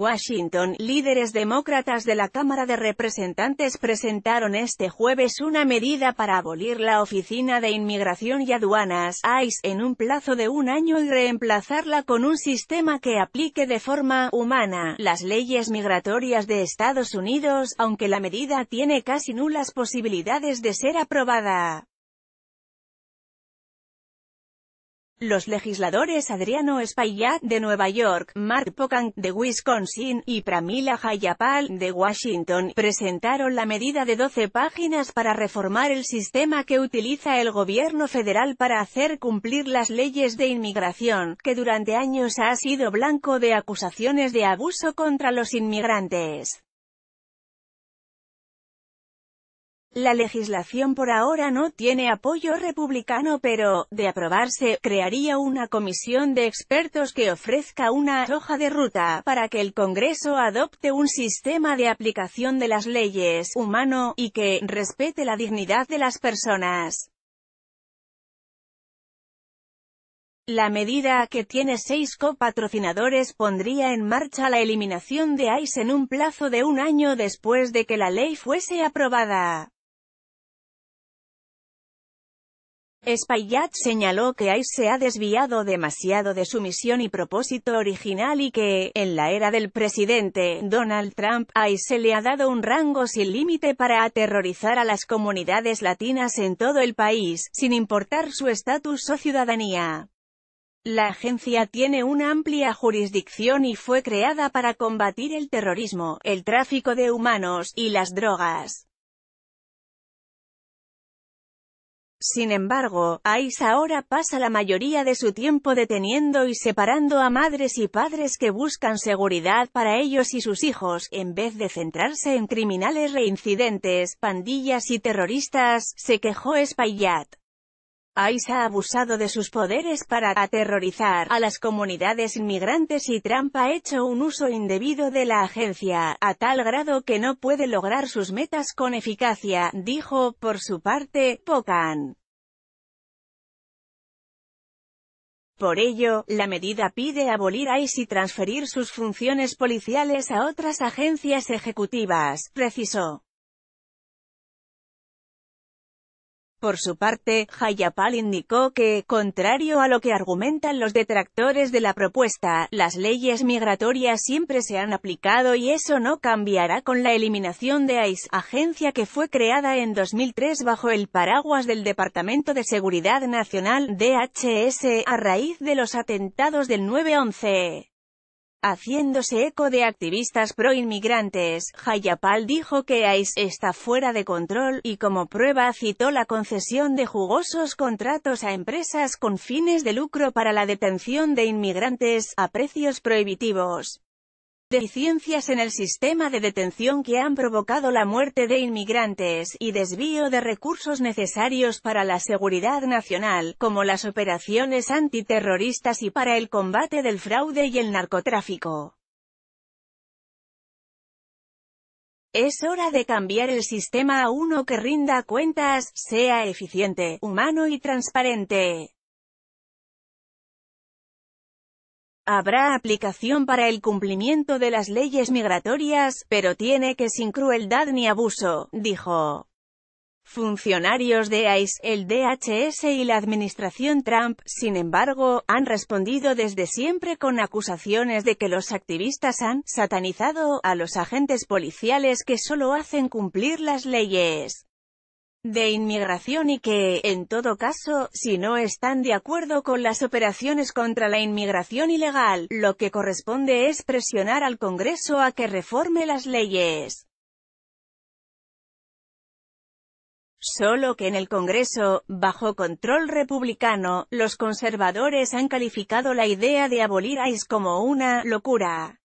Washington, líderes demócratas de la Cámara de Representantes presentaron este jueves una medida para abolir la Oficina de Inmigración y Aduanas, ICE, en un plazo de un año y reemplazarla con un sistema que aplique de forma humana las leyes migratorias de Estados Unidos, aunque la medida tiene casi nulas posibilidades de ser aprobada. Los legisladores Adriano Espaillat, de Nueva York, Mark Pocan, de Wisconsin, y Pramila Jayapal, de Washington, presentaron la medida de 12 páginas para reformar el sistema que utiliza el gobierno federal para hacer cumplir las leyes de inmigración, que durante años ha sido blanco de acusaciones de abuso contra los inmigrantes. La legislación por ahora no tiene apoyo republicano pero, de aprobarse, crearía una comisión de expertos que ofrezca una hoja de ruta para que el Congreso adopte un sistema de aplicación de las leyes humano y que respete la dignidad de las personas. La medida, que tiene seis copatrocinadores, pondría en marcha la eliminación de ICE en un plazo de un año después de que la ley fuese aprobada. Espaillat señaló que ICE se ha desviado demasiado de su misión y propósito original y que, en la era del presidente Donald Trump, ICE se le ha dado un rango sin límite para aterrorizar a las comunidades latinas en todo el país, sin importar su estatus o ciudadanía. La agencia tiene una amplia jurisdicción y fue creada para combatir el terrorismo, el tráfico de humanos, y las drogas. Sin embargo, Ais ahora pasa la mayoría de su tiempo deteniendo y separando a madres y padres que buscan seguridad para ellos y sus hijos, en vez de centrarse en criminales reincidentes, pandillas y terroristas, se quejó Espaillat. ICE ha abusado de sus poderes para aterrorizar a las comunidades inmigrantes y Trump ha hecho un uso indebido de la agencia, a tal grado que no puede lograr sus metas con eficacia, dijo, por su parte, Pocan. Por ello, la medida pide abolir ICE y transferir sus funciones policiales a otras agencias ejecutivas, precisó. Por su parte, Jayapal indicó que, contrario a lo que argumentan los detractores de la propuesta, las leyes migratorias siempre se han aplicado y eso no cambiará con la eliminación de ICE, agencia que fue creada en 2003 bajo el paraguas del Departamento de Seguridad Nacional, DHS, a raíz de los atentados del 9-11. Haciéndose eco de activistas pro-inmigrantes, Jayapal dijo que ICE está fuera de control, y como prueba citó la concesión de jugosos contratos a empresas con fines de lucro para la detención de inmigrantes, a precios prohibitivos deficiencias en el sistema de detención que han provocado la muerte de inmigrantes y desvío de recursos necesarios para la seguridad nacional, como las operaciones antiterroristas y para el combate del fraude y el narcotráfico. Es hora de cambiar el sistema a uno que rinda cuentas, sea eficiente, humano y transparente. Habrá aplicación para el cumplimiento de las leyes migratorias, pero tiene que sin crueldad ni abuso, dijo. Funcionarios de ICE, el DHS y la administración Trump, sin embargo, han respondido desde siempre con acusaciones de que los activistas han satanizado a los agentes policiales que solo hacen cumplir las leyes de inmigración y que, en todo caso, si no están de acuerdo con las operaciones contra la inmigración ilegal, lo que corresponde es presionar al Congreso a que reforme las leyes. Solo que en el Congreso, bajo control republicano, los conservadores han calificado la idea de abolir ICE como una «locura».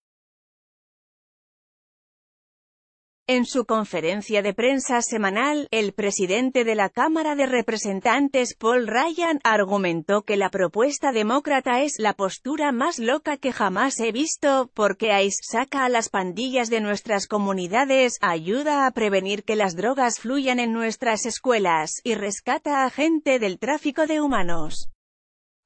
En su conferencia de prensa semanal, el presidente de la Cámara de Representantes Paul Ryan argumentó que la propuesta demócrata es la postura más loca que jamás he visto, porque ICE saca a las pandillas de nuestras comunidades, ayuda a prevenir que las drogas fluyan en nuestras escuelas, y rescata a gente del tráfico de humanos.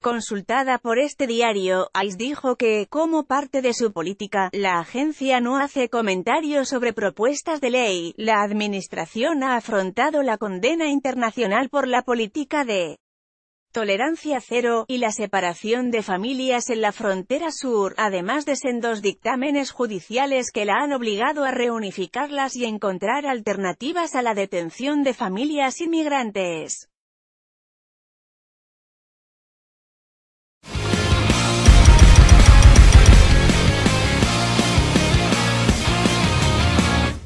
Consultada por este diario, ICE dijo que, como parte de su política, la agencia no hace comentarios sobre propuestas de ley. La administración ha afrontado la condena internacional por la política de tolerancia cero, y la separación de familias en la frontera sur, además de sendos dictámenes judiciales que la han obligado a reunificarlas y encontrar alternativas a la detención de familias inmigrantes.